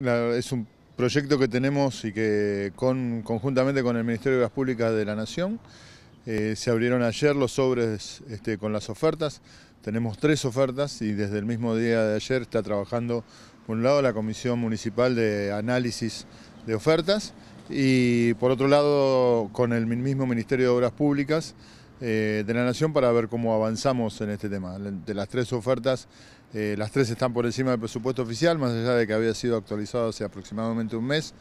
es un proyecto que tenemos y que conjuntamente con el Ministerio de Obras Públicas de la Nación eh, se abrieron ayer los sobres este, con las ofertas. Tenemos tres ofertas y desde el mismo día de ayer está trabajando, por un lado, la Comisión Municipal de Análisis de Ofertas y por otro lado, con el mismo Ministerio de Obras Públicas, eh, de la Nación para ver cómo avanzamos en este tema. De las tres ofertas, eh, las tres están por encima del presupuesto oficial, más allá de que había sido actualizado hace aproximadamente un mes.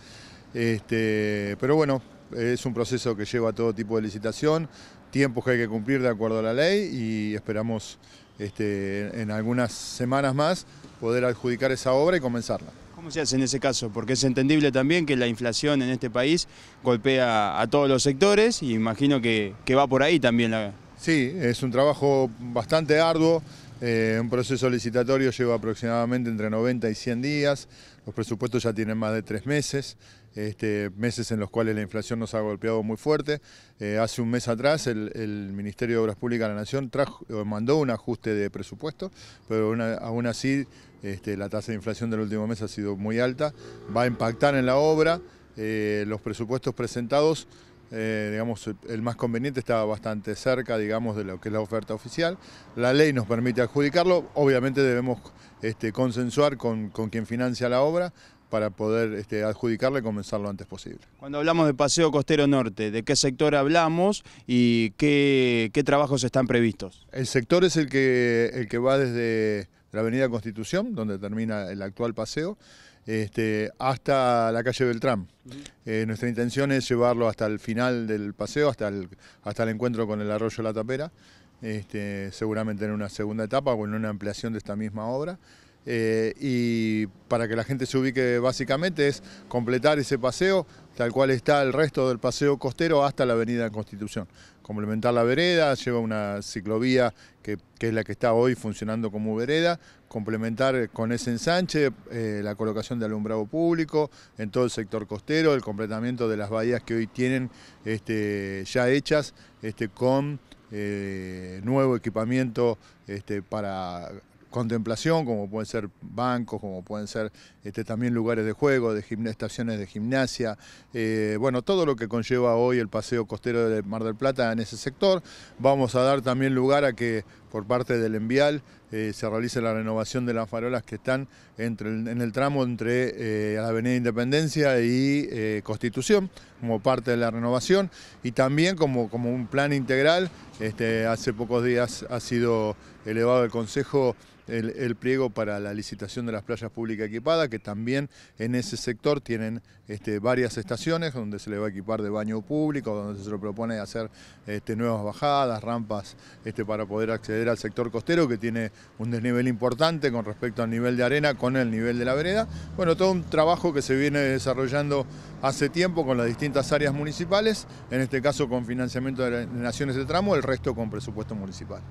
Este, pero bueno, es un proceso que lleva todo tipo de licitación, tiempos que hay que cumplir de acuerdo a la ley y esperamos este, en algunas semanas más poder adjudicar esa obra y comenzarla. ¿Cómo se hace en ese caso? Porque es entendible también que la inflación en este país golpea a todos los sectores y imagino que, va por ahí también la... Sí, es un trabajo bastante arduo. Eh, un proceso licitatorio lleva aproximadamente entre 90 y 100 días, los presupuestos ya tienen más de tres meses, este, meses en los cuales la inflación nos ha golpeado muy fuerte. Eh, hace un mes atrás el, Ministerio de Obras Públicas de la Nación mandó un ajuste de presupuesto, pero aún así este, la tasa de inflación del último mes ha sido muy alta, va a impactar en la obra, eh, los presupuestos presentados eh, digamos, el más conveniente está bastante cerca, digamos, de lo que es la oferta oficial. La ley nos permite adjudicarlo, obviamente debemos este, consensuar con, quien financia la obra para poder este, adjudicarla y comenzar lo antes posible. Cuando hablamos de Paseo Costero Norte, ¿de qué sector hablamos y qué, trabajos están previstos? El sector es el que, el que va desde la avenida Constitución, donde termina el actual paseo, este, hasta la calle Beltrán. Eh, nuestra intención es llevarlo hasta el final del paseo, hasta el, hasta el encuentro con el arroyo La Tapera, este, seguramente en una segunda etapa o en una ampliación de esta misma obra. Eh, y para que la gente se ubique básicamente es completar ese paseo, tal cual está el resto del paseo costero hasta la avenida Constitución. Complementar la vereda, lleva una ciclovía que, es la que está hoy funcionando como vereda, complementar con ese ensanche eh, la colocación de alumbrado público en todo el sector costero, el completamiento de las bahías que hoy tienen este, ya hechas este, con eh, nuevo equipamiento este, para contemplación, como pueden ser bancos, como pueden ser este, también lugares de juego, de estaciones de gimnasia, eh, bueno, todo lo que conlleva hoy el paseo costero de Mar del Plata en ese sector. Vamos a dar también lugar a que por parte del envial eh, se realiza la renovación de las farolas que están entre, en el tramo entre eh, la Avenida Independencia y eh, Constitución, como parte de la renovación, y también como, como un plan integral. Este, hace pocos días ha sido elevado el Consejo el, pliego para la licitación de las playas públicas equipadas, que también en ese sector tienen este, varias estaciones donde se le va a equipar de baño público, donde se le propone hacer este, nuevas bajadas, rampas este, para poder acceder al sector costero que tiene un desnivel importante con respecto al nivel de arena con el nivel de la vereda. Bueno, todo un trabajo que se viene desarrollando hace tiempo con las distintas áreas municipales, en este caso con financiamiento de Naciones de Tramo, el resto con presupuesto municipal.